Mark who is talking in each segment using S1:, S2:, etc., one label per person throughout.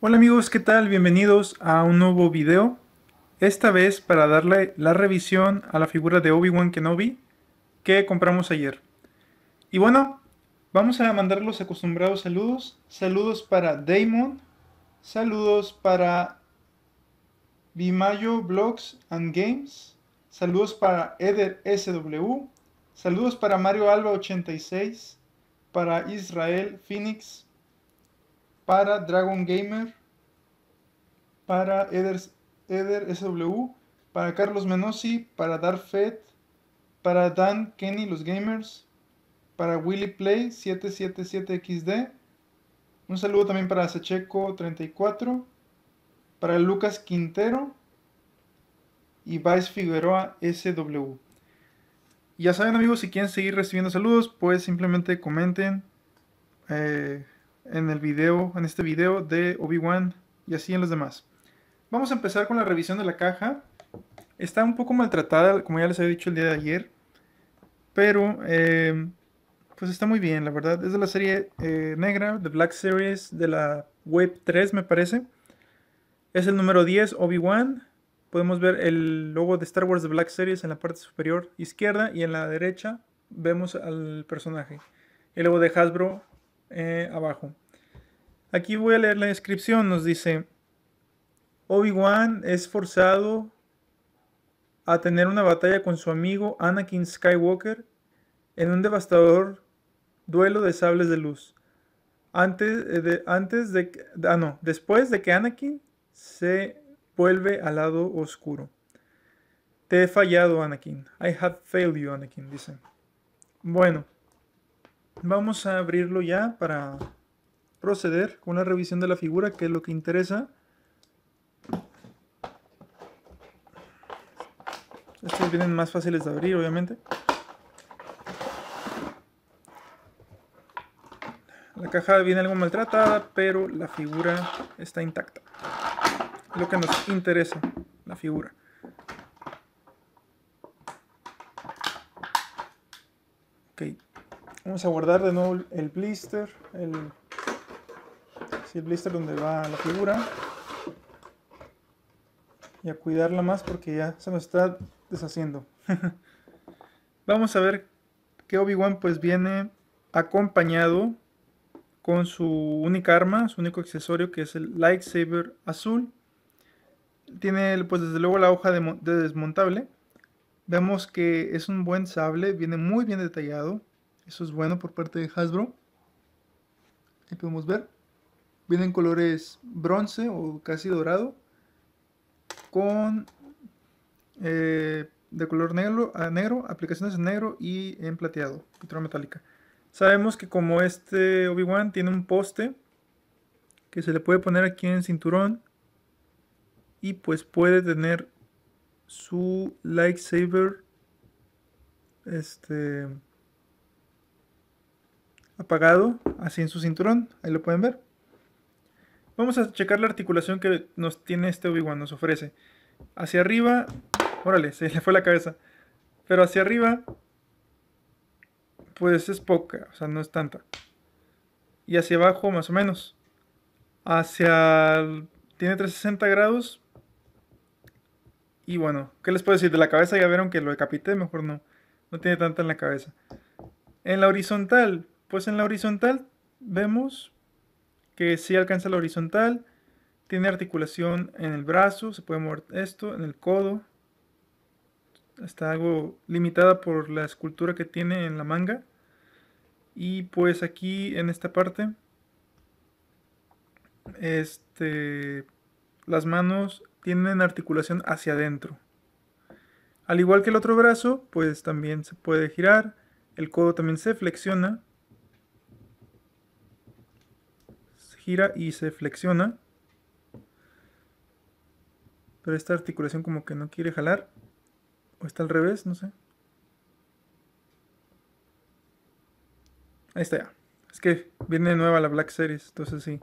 S1: Hola amigos, ¿qué tal? Bienvenidos a un nuevo video. Esta vez para darle la revisión a la figura de Obi-Wan Kenobi que compramos ayer. Y bueno, vamos a mandar los acostumbrados saludos. Saludos para Damon. Saludos para Bimayo Blogs and Games. Saludos para Eder SW. Saludos para Mario Alba 86. Para Israel Phoenix. Para Dragon Gamer para Eder, SW, para Carlos Menossi, para Darfet, para Dan Kenny Los Gamers, para Willy Play 777XD. Un saludo también para sacheco 34, para Lucas Quintero y Vice Figueroa SW. Ya saben amigos, si quieren seguir recibiendo saludos, pues simplemente comenten eh, en el video, en este video de Obi-Wan y así en los demás. Vamos a empezar con la revisión de la caja. Está un poco maltratada, como ya les había dicho el día de ayer. Pero, eh, pues está muy bien, la verdad. Es de la serie eh, negra, The Black Series, de la Web 3, me parece. Es el número 10, Obi-Wan. Podemos ver el logo de Star Wars The Black Series en la parte superior izquierda y en la derecha vemos al personaje. El logo de Hasbro eh, abajo. Aquí voy a leer la descripción. Nos dice... Obi-Wan es forzado a tener una batalla con su amigo Anakin Skywalker en un devastador duelo de sables de luz. Antes eh, de, antes de ah, no, después de que Anakin se vuelve al lado oscuro. Te he fallado, Anakin. I have failed you, Anakin, dice. Bueno, vamos a abrirlo ya para proceder con la revisión de la figura, que es lo que interesa. vienen más fáciles de abrir, obviamente. La caja viene algo maltratada, pero la figura está intacta. Lo que nos interesa, la figura. Ok, vamos a guardar de nuevo el blister, el blister donde va la figura. Y a cuidarla más porque ya se nos está deshaciendo. Vamos a ver que Obi-Wan pues viene acompañado con su única arma, su único accesorio que es el lightsaber azul. Tiene pues desde luego la hoja de, desmontable. Vemos que es un buen sable, viene muy bien detallado. Eso es bueno por parte de Hasbro. Ahí podemos ver. Viene en colores bronce o casi dorado. Con eh, de color negro, a ah, negro, aplicaciones en negro y en plateado, pintura metálica. Sabemos que como este Obi-Wan tiene un poste que se le puede poner aquí en el cinturón y pues puede tener su lightsaber este apagado así en su cinturón, ahí lo pueden ver. Vamos a checar la articulación que nos tiene este Obi-Wan, nos ofrece. Hacia arriba Órale, se le fue la cabeza. Pero hacia arriba, pues es poca, o sea, no es tanta. Y hacia abajo, más o menos. Hacia... Tiene 360 grados. Y bueno, ¿qué les puedo decir? De la cabeza ya vieron que lo decapité, mejor no. No tiene tanta en la cabeza. En la horizontal, pues en la horizontal vemos que sí alcanza la horizontal. Tiene articulación en el brazo, se puede mover esto, en el codo, está algo limitada por la escultura que tiene en la manga. Y pues aquí en esta parte, este, las manos tienen articulación hacia adentro. Al igual que el otro brazo, pues también se puede girar, el codo también se flexiona, gira y se flexiona, pero esta articulación como que no quiere jalar. O está al revés, no sé. Ahí está ya. Es que viene nueva la Black Series, entonces sí.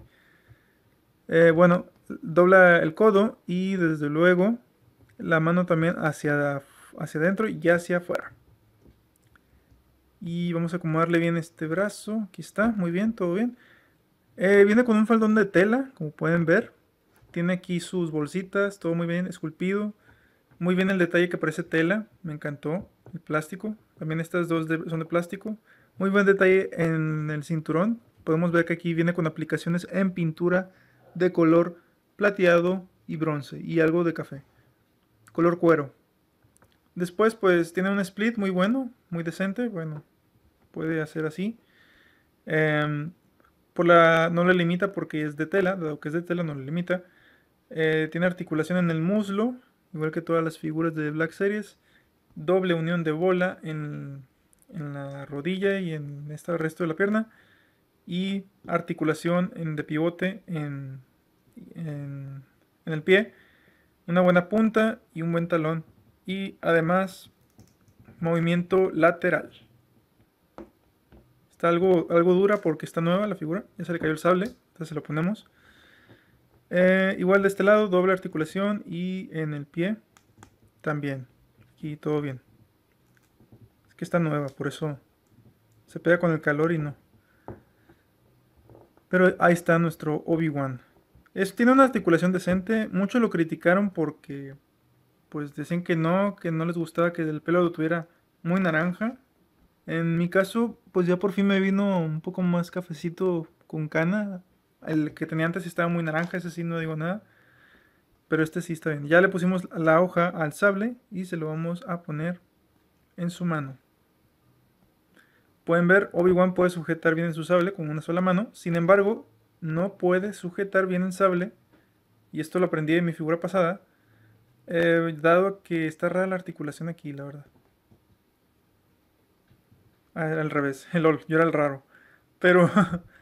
S1: Eh, bueno, dobla el codo y desde luego la mano también hacia, hacia adentro y hacia afuera. Y vamos a acomodarle bien este brazo. Aquí está, muy bien, todo bien. Eh, viene con un faldón de tela, como pueden ver. Tiene aquí sus bolsitas, todo muy bien esculpido. Muy bien el detalle que parece tela, me encantó. El plástico, también estas dos son de plástico. Muy buen detalle en el cinturón. Podemos ver que aquí viene con aplicaciones en pintura de color plateado y bronce y algo de café. Color cuero. Después pues tiene un split muy bueno, muy decente. Bueno, puede hacer así. Em, por la, no le limita porque es de tela, dado que es de tela no le limita. Eh, tiene articulación en el muslo, igual que todas las figuras de Black Series, doble unión de bola en, en la rodilla y en este resto de la pierna y articulación en, de pivote en, en, el pie, una buena punta y un buen talón y además movimiento lateral. Está algo, algo dura porque está nueva la figura, ya se le cayó el sable, entonces se lo ponemos. Eh, igual de este lado, doble articulación y en el pie también. Aquí todo bien. Es que está nueva, por eso se pega con el calor y no. Pero ahí está nuestro Obi-Wan. Tiene una articulación decente. Muchos lo criticaron porque pues decían que no, que no les gustaba que el pelo lo tuviera muy naranja. En mi caso, pues ya por fin me vino un poco más cafecito con cana el que tenía antes estaba muy naranja, ese sí no digo nada. Pero este sí está bien. Ya le pusimos la hoja al sable y se lo vamos a poner en su mano. Pueden ver, Obi-Wan puede sujetar bien en su sable con una sola mano. Sin embargo, no puede sujetar bien el sable. Y esto lo aprendí en mi figura pasada. Eh, dado que está rara la articulación aquí, la verdad. Ah, era al revés. El LOL, yo era el raro. Pero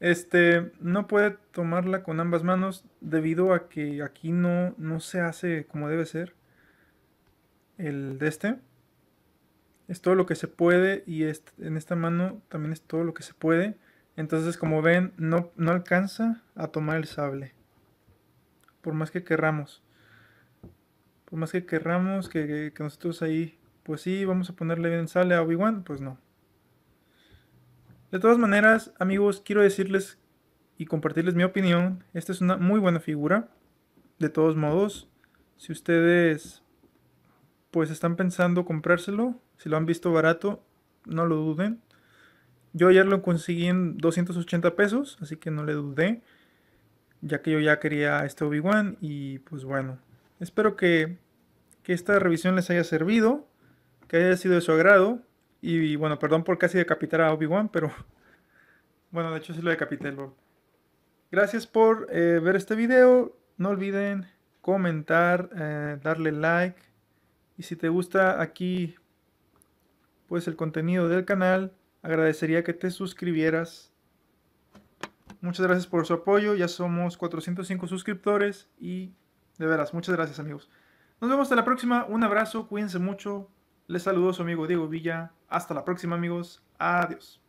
S1: Este, no puede tomarla con ambas manos debido a que aquí no, se hace como debe ser el de este. Es todo lo que se puede y en esta mano también es todo lo que se puede. Entonces, como ven, no, no alcanza a tomar el sable. Por más que querramos. Por más que querramos que, nosotros ahí, pues sí, vamos a ponerle bien el sable a Obi-Wan, pues no. De todas maneras, amigos, quiero decirles y compartirles mi opinión. Esta es una muy buena figura. De todos modos, si ustedes pues están pensando comprárselo, si lo han visto barato, no lo duden. Yo ayer lo conseguí en 280 pesos, así que no le dudé, ya que yo ya quería este Obi-Wan y pues bueno, espero que, que esta revisión les haya servido, que haya sido de su agrado. Y, bueno, perdón por casi decapitar a Obi-Wan, pero bueno, de hecho sí lo decapité, Gracias por eh, ver este video. No olviden comentar, eh, darle like. Y si te gusta aquí, pues el contenido del canal, agradecería que te suscribieras. Muchas gracias por su apoyo. Ya somos 405 suscriptores y de veras, muchas gracias amigos. Nos vemos hasta la próxima. Un abrazo, cuídense mucho. Les saludo su amigo Diego Villa. Hasta la próxima amigos. Adiós.